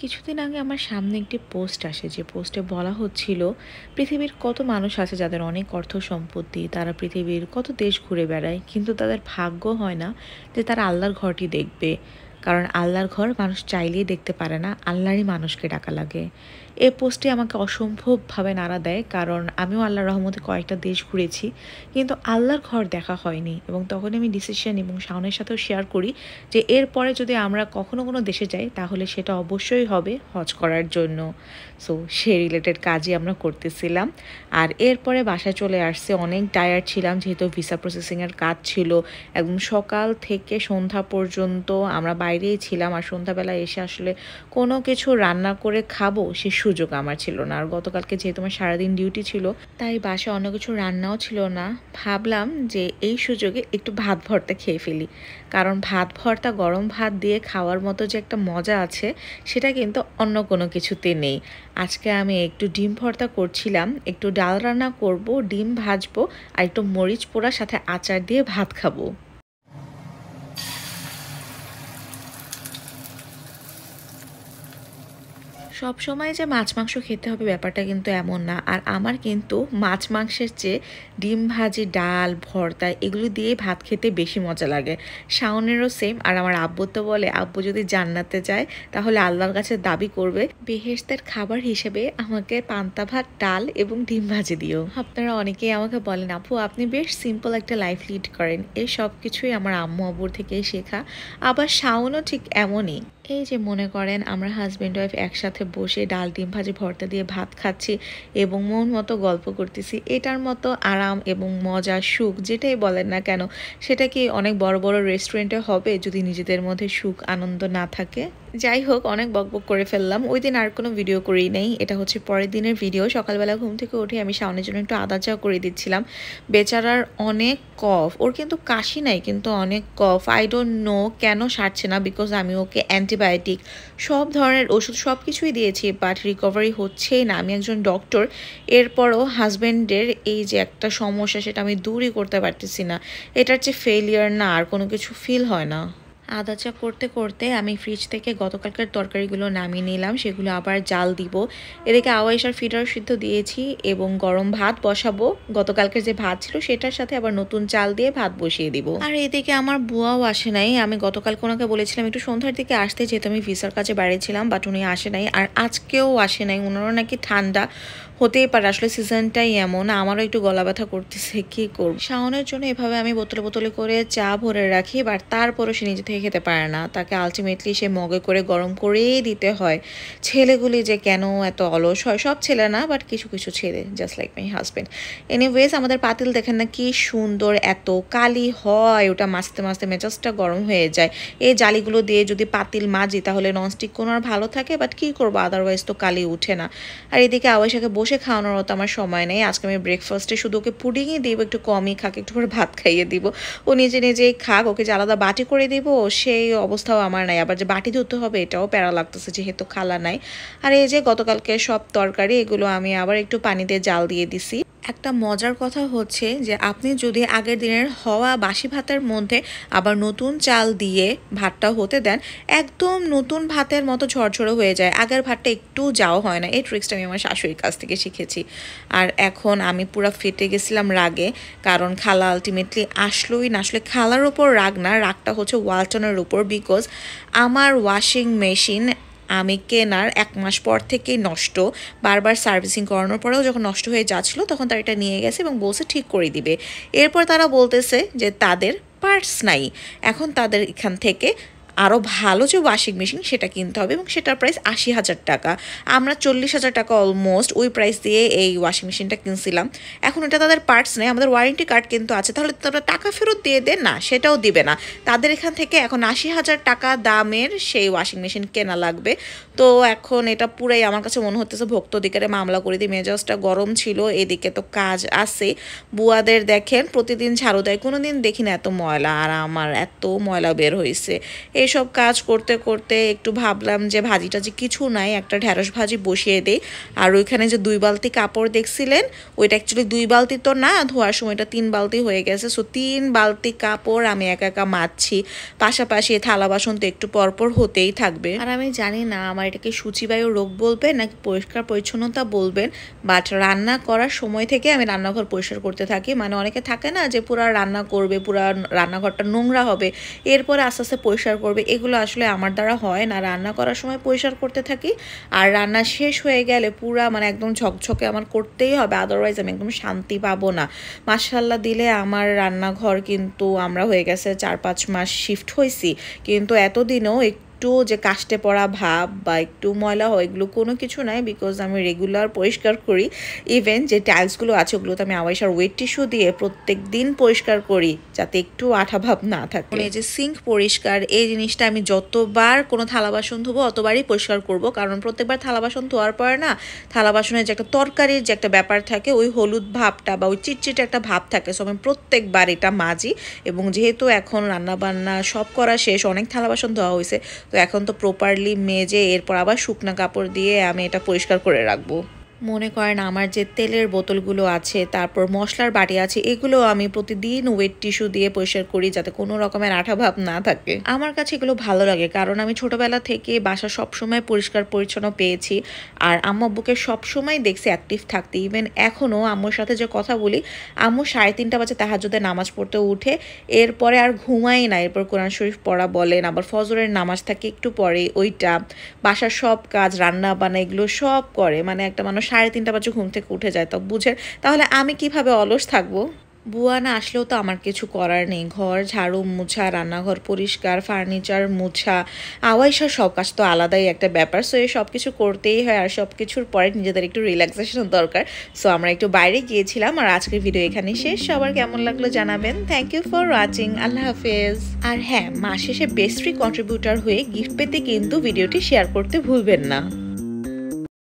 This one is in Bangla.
কিছুদিন আগে আমার সামনে একটি পোস্ট আসে যে পোস্টে বলা হচ্ছিল পৃথিবীর কত মানুষ আছে যাদের অনেক অর্থ সম্পত্তি তারা পৃথিবীর কত দেশ ঘুরে বেড়ায় কিন্তু তাদের ভাগ্য হয় না যে তারা আল্লাহর ঘরটি দেখবে কারণ আল্লাহর ঘর মানুষ চাইলেই দেখতে পারে না আল্লাহরই মানুষকে ডাকা লাগে এ পোস্টে আমাকে অসম্ভবভাবে নাড়া দেয় কারণ আমিও আল্লাহ রহমতে কয়েকটা দেশ ঘুরেছি কিন্তু আল্লাহর ঘর দেখা হয়নি এবং তখন আমি ডিসিশন এবং শাওনের সাথেও শেয়ার করি যে এরপরে যদি আমরা কখনো কোনো দেশে যাই তাহলে সেটা অবশ্যই হবে হজ করার জন্য সো সে রিলেটেড কাজই আমরা করতেছিলাম আর এরপরে বাসায় চলে আসছে অনেক টায়ার ছিলাম যেহেতু ভিসা প্রসেসিংয়ের কাজ ছিল একদম সকাল থেকে সন্ধ্যা পর্যন্ত আমরা বাইরেই ছিলাম আর সন্ধ্যাবেলা এসে আসলে কোনো কিছু রান্না করে খাবো সে সুযোগ আমার ছিল না আর গতকালকে যেহেতু আমার সারাদিন ডিউটি ছিল তাই বাসে অন্য কিছু রান্নাও ছিল না ভাবলাম যে এই সুযোগে একটু ভাত ভর্তা খেয়ে ফেলি কারণ ভাত ভর্তা গরম ভাত দিয়ে খাওয়ার মতো যে একটা মজা আছে সেটা কিন্তু অন্য কোনো কিছুতে নেই আজকে আমি একটু ডিম ভর্তা করছিলাম একটু ডাল রান্না করব ডিম ভাজবো আর একটু মরিচ পোড়ার সাথে আচার দিয়ে ভাত খাবো সব সময় যে মাছ মাংস খেতে হবে ব্যাপারটা কিন্তু এমন না আর আমার কিন্তু মাছ মাংসের চেয়ে ডিম ভাজি ডাল ভর্তা এগুলো দিয়ে ভাত খেতে বেশি মজা লাগে শাওনেরও সেম আর আমার আব্বু তো বলে আব্বু যদি জান্নাতে যায় তাহলে আল্লাহর কাছে দাবি করবে বেহেস্তের খাবার হিসেবে আমাকে পান্তা ভাত ডাল এবং ডিম ভাজি দিও আপনারা অনেকেই আমাকে বলেন আপু আপনি বেশ সিম্পল একটা লাইফ লিড করেন এই সব কিছুই আমার আম্মু আব্বুর থেকেই শেখা আবার শাওনও ঠিক এমনই এই যে মনে করেন আমরা হাজব্যান্ড ওয়াইফ একসাথে বসে ডাল ডিম ভাজি ভর্তা দিয়ে ভাত খাচ্ছি এবং মন মতো গল্প করতেছি এটার মতো আরাম এবং মজা সুখ যেটাই বলেন না কেন সেটা কি অনেক বড় বড় রেস্টুরেন্টে হবে যদি নিজেদের মধ্যে সুখ আনন্দ না থাকে যাই হোক অনেক বকবক করে ফেললাম ওই দিন আর কোনো ভিডিও করি নেই এটা হচ্ছে পরের দিনের ভিডিও সকালবেলা ঘুম থেকে উঠে আমি সামনের জন্য একটু আদা চা করে দিচ্ছিলাম বেচারার অনেক কফ ওর কিন্তু কাশি নাই কিন্তু অনেক কফ আই ডোন্ট নো কেন সারছে না বিকজ আমি ওকে অ্যান্টিবায়োটিক সব ধরনের ওষুধ সব কিছুই দিয়েছি বাট রিকভারি হচ্ছেই না আমি একজন ডক্টর এরপরও হাজব্যান্ডের এই যে একটা সমস্যা সেটা আমি দূরই করতে পারতেছি না এটার চেয়ে ফেলিয়ার না আর কোনো কিছু ফিল হয় না আদা চা করতে করতে আমি ফ্রিজ থেকে গতকালকার তরকারিগুলো নামিয়ে নিলাম সেগুলো আবার জাল দিব এদিকে আওয়াইশার ফিটার সিদ্ধ দিয়েছি এবং গরম ভাত বসাবো গতকালকের যে ভাত ছিল সেটার সাথে আবার নতুন চাল দিয়ে ভাত বসিয়ে দিব আর এদিকে আমার বুয়াও আসে নাই আমি গতকাল কোনোকে বলেছিলাম একটু সন্ধ্যার দিকে আসতে যেহেতু আমি ভিসার কাছে বাইরে ছিলাম বাট উনি আসে নাই আর আজকেও আসে নাই ওনারও নাকি ঠান্ডা হতেই পারে আসলে সিজনটাই এমন আমারও একটু গলা ব্যথা করতেছে কি করব শাওনের জন্য এভাবে আমি বোতলে বোতলে করে চা ভরে রাখি বাট তারপরও সে নিজে থেকে খেতে পারে না তাকে আলটিমেটলি সে মগে করে গরম করেই দিতে হয় ছেলেগুলি যে কেন এত অলস হয় সব ছেলে না বাট কিছু কিছু ছেলে just like my husband anyways আমাদের পাতিল দেখেন না কি সুন্দর এত কালি হয় ওটা মাঝতে মাঝতে মেজাজটা গরম হয়ে যায় এই জালিগুলো দিয়ে যদি পাতিল মাজি তাহলে ননস্টিক কোনো আর ভালো থাকে বাট কি করবো আদারওয়াইজ তো কালি উঠে না আর এদিকে আওয়াইশাকে বসে বসে খাওয়ানোর মতো আমার সময় নেই আজকে আমি ব্রেকফাস্টে শুধু ওকে পুডিংই দিব একটু কমই খাক একটু করে ভাত খাইয়ে দিব ও নিজে নিজেই খাক ওকে যে আলাদা বাটি করে দিব সেই অবস্থাও আমার নাই আবার যে বাটি ধুতে হবে এটাও প্যারা লাগতেছে যেহেতু খালা নাই আর এই যে গতকালকে সব তরকারি এগুলো আমি আবার একটু পানিতে জাল দিয়ে দিছি একটা মজার কথা হচ্ছে যে আপনি যদি আগের দিনের হওয়া বাসি ভাতের মধ্যে আবার নতুন চাল দিয়ে ভাতটা হতে দেন একদম নতুন ভাতের মতো ঝরঝরে হয়ে যায় আগের ভাতটা একটু যাওয়া হয় না এই ট্রিক্সটা আমি আমার শাশুড়ির কাছ থেকে শিখেছি আর এখন আমি পুরো ফেটে গেছিলাম রাগে কারণ খালা আলটিমেটলি আসলোই না আসলে খালার ওপর রাগ না রাগটা হচ্ছে ওয়ালটনের উপর বিকজ আমার ওয়াশিং মেশিন আমি কেনার এক মাস পর থেকেই নষ্ট বারবার সার্ভিসিং করানোর পরেও যখন নষ্ট হয়ে যাচ্ছিলো তখন তারা এটা নিয়ে গেছে এবং বলছে ঠিক করে দিবে এরপর তারা বলতেছে যে তাদের পার্স নাই এখন তাদের এখান থেকে আরও ভালো যে ওয়াশিং মেশিন সেটা কিনতে হবে এবং সেটার প্রাইস আশি হাজার টাকা আমরা চল্লিশ হাজার টাকা অলমোস্ট ওই প্রাইস দিয়ে এই ওয়াশিং মেশিনটা কিনছিলাম এখন এটা তাদের পার্টস নেই আমাদের ওয়ারেন্টি কার্ড কিন্তু আছে তাহলে তারা টাকা ফেরত দিয়ে দেন না সেটাও দিবে না তাদের এখান থেকে এখন আশি হাজার টাকা দামের সেই ওয়াশিং মেশিন কেনা লাগবে তো এখন এটা পুরাই আমার কাছে মনে হচ্ছে ভক্ত অধিকারে মামলা করে দিই মেজাজটা গরম ছিল এদিকে তো কাজ আছে বুয়াদের দেখেন প্রতিদিন ঝাড়ু দেয় কোনো দিন দেখি না এত ময়লা আর আমার এত ময়লা বের হয়েছে এই সব কাজ করতে করতে একটু ভাবলাম যে ভাজিটা যে কিছু নাই একটা ঢেঁড়স ভাজি বসিয়ে দেই আর ওইখানে যে দুই বালতি কাপড় দেখছিলেন ওইটা অ্যাকচুয়ালি দুই বালতি তো না ধোয়ার সময়টা তিন বালতি হয়ে গেছে সো তিন বালতি কাপড় আমি একা একা মাছি পাশাপাশি থালা বাসন তো একটু পরপর হতেই থাকবে আর আমি জানি না আমার এটাকে সূচিবায়ু রোগ বলবে নাকি পরিষ্কার পরিচ্ছন্নতা বলবেন বাট রান্না করার সময় থেকে আমি রান্নাঘর পরিষ্কার করতে থাকি মানে অনেকে থাকে না যে পুরা রান্না করবে পুরা রান্নাঘরটা নোংরা হবে এরপরে আস্তে আস্তে পরিষ্কার করবে তবে এগুলো আসলে আমার দ্বারা হয় না রান্না করার সময় পরিষ্কার করতে থাকি আর রান্না শেষ হয়ে গেলে পুরা মানে একদম ঝকঝকে আমার করতেই হবে আদারওয়াইজ আমি একদম শান্তি পাবো না মাসাল্লাহ দিলে আমার রান্নাঘর কিন্তু আমরা হয়ে গেছে চার পাঁচ মাস শিফট হয়েছি কিন্তু এতদিনও একটু একটু যে কাষ্টে পড়া ভাব বা একটু ময়লা হয় এগুলো কোনো কিছু নাই বিকজ আমি রেগুলার পরিষ্কার করি ইভেন যে টাইলসগুলো আছে ওগুলো তো আমি আওয়াইশার ওয়েট টিস্যু দিয়ে প্রত্যেক দিন পরিষ্কার করি যাতে একটু আঠা ভাব না থাকে এই যে সিঙ্ক পরিষ্কার এই জিনিসটা আমি যতবার কোনো থালা বাসন ধোবো অতবারই পরিষ্কার করব কারণ প্রত্যেকবার থালা বাসন ধোয়ার পর না থালা বাসনের যে একটা তরকারির যে একটা ব্যাপার থাকে ওই হলুদ ভাবটা বা ওই চিটচিটে একটা ভাব থাকে সো আমি প্রত্যেকবার এটা মাজি এবং যেহেতু এখন রান্নাবান্না সব করা শেষ অনেক থালা বাসন ধোয়া হয়েছে তো এখন তো প্রপারলি মেজে এরপর আবার শুকনা কাপড় দিয়ে আমি এটা পরিষ্কার করে রাখবো মনে করেন আমার যে তেলের বোতলগুলো আছে তারপর মশলার বাটি আছে এগুলো আমি প্রতিদিন ওয়েট টিস্যু দিয়ে পরিষ্কার করি যাতে কোনো রকমের আঠা ভাব না থাকে আমার কাছে এগুলো ভালো লাগে কারণ আমি ছোটবেলা থেকে বাসা সবসময় পরিষ্কার পরিচ্ছন্ন পেয়েছি আর আম্মু সব সবসময় দেখছি অ্যাক্টিভ থাকতে ইভেন এখনও আম্মুর সাথে যে কথা বলি আম্মু সাড়ে তিনটা বাজে তাহাজুদের নামাজ পড়তে উঠে এরপরে আর ঘুমাই না এরপর কোরআন শরীফ পড়া বলেন আবার ফজরের নামাজ থাকে একটু পরে ওইটা বাসার সব কাজ রান্না বান্না এগুলো সব করে মানে একটা মানুষ সাড়ে তিনটা বাজে ঘুম থেকে উঠে যায় তো বুঝে তাহলে আমি কিভাবে অলস থাকবো বুয়া না আসলেও তো আমার কিছু করার নেই ঘর ঝাড়ু মুছা রান্নাঘর পরিষ্কার ফার্নিচার মুছা আওয়াইশা সব কাজ তো আলাদাই একটা ব্যাপার সো এই সব কিছু করতেই হয় আর সব কিছুর পরে নিজেদের একটু রিল্যাক্সেশন দরকার সো আমরা একটু বাইরে গিয়েছিলাম আর আজকের ভিডিও এখানে শেষ সবার কেমন লাগলো জানাবেন থ্যাংক ইউ ফর ওয়াচিং আল্লাহ হাফেজ আর হ্যাঁ মাস শেষে বেস্ট্রি কন্ট্রিবিউটার হয়ে গিফট পেতে কিন্তু ভিডিওটি শেয়ার করতে ভুলবেন না